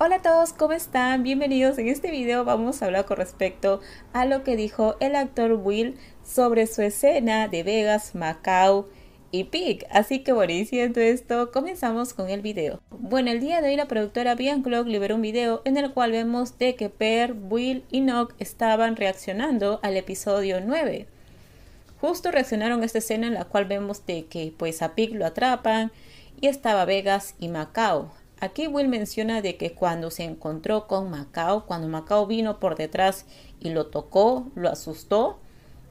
Hola a todos, ¿cómo están? Bienvenidos. En este video vamos a hablar con respecto a lo que dijo el actor Will sobre su escena de Vegas, Macao y Pig. Así que bueno, diciendo esto, comenzamos con el video. Bueno, el día de hoy la productora Clock liberó un video en el cual vemos de que Per, Will y Nock estaban reaccionando al episodio 9. Justo reaccionaron a esta escena en la cual vemos de que pues a Pig lo atrapan y estaba Vegas y Macao. Aquí Will menciona de que cuando se encontró con Macao, cuando Macao vino por detrás y lo tocó, lo asustó,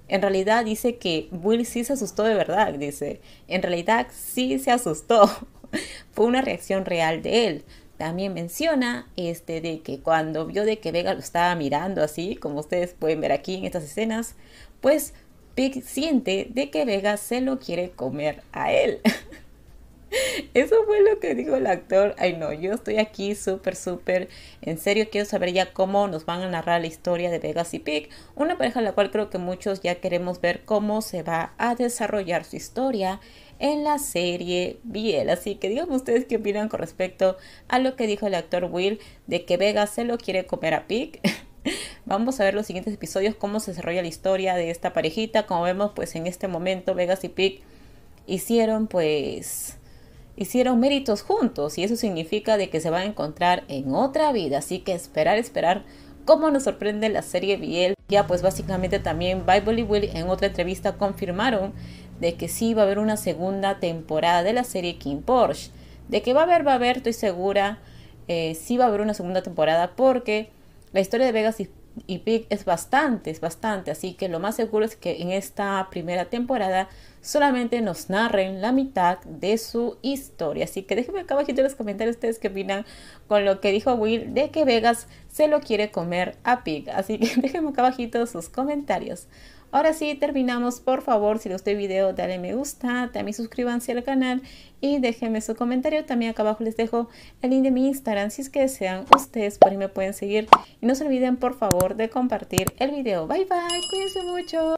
en realidad dice que Will sí se asustó de verdad, dice, en realidad sí se asustó, fue una reacción real de él. También menciona este de que cuando vio de que Vega lo estaba mirando así, como ustedes pueden ver aquí en estas escenas, pues Pig siente de que Vega se lo quiere comer a él. Eso fue lo que dijo el actor. Ay, no, yo estoy aquí súper, súper. En serio, quiero saber ya cómo nos van a narrar la historia de Vegas y Pig. Una pareja en la cual creo que muchos ya queremos ver cómo se va a desarrollar su historia en la serie Biel. Así que díganme ustedes qué opinan con respecto a lo que dijo el actor Will de que Vegas se lo quiere comer a Pig. Vamos a ver los siguientes episodios, cómo se desarrolla la historia de esta parejita. Como vemos, pues en este momento Vegas y Pig hicieron pues hicieron méritos juntos y eso significa de que se van a encontrar en otra vida. Así que esperar, esperar cómo nos sorprende la serie Biel. Ya pues básicamente también Bible y Will en otra entrevista confirmaron de que sí va a haber una segunda temporada de la serie King Porsche. De que va a haber, va a haber, estoy segura, eh, sí va a haber una segunda temporada porque la historia de Vegas y y Pig es bastante, es bastante, así que lo más seguro es que en esta primera temporada solamente nos narren la mitad de su historia. Así que déjenme acá abajito en los comentarios ustedes qué opinan con lo que dijo Will de que Vegas se lo quiere comer a Pig. Así que déjenme acá abajito sus comentarios. Ahora sí, terminamos. Por favor, si les gustó el video, dale me gusta. También suscríbanse al canal y déjenme su comentario. También acá abajo les dejo el link de mi Instagram si es que desean ustedes. Por ahí me pueden seguir. Y no se olviden, por favor, de compartir el video. Bye, bye. Cuídense mucho.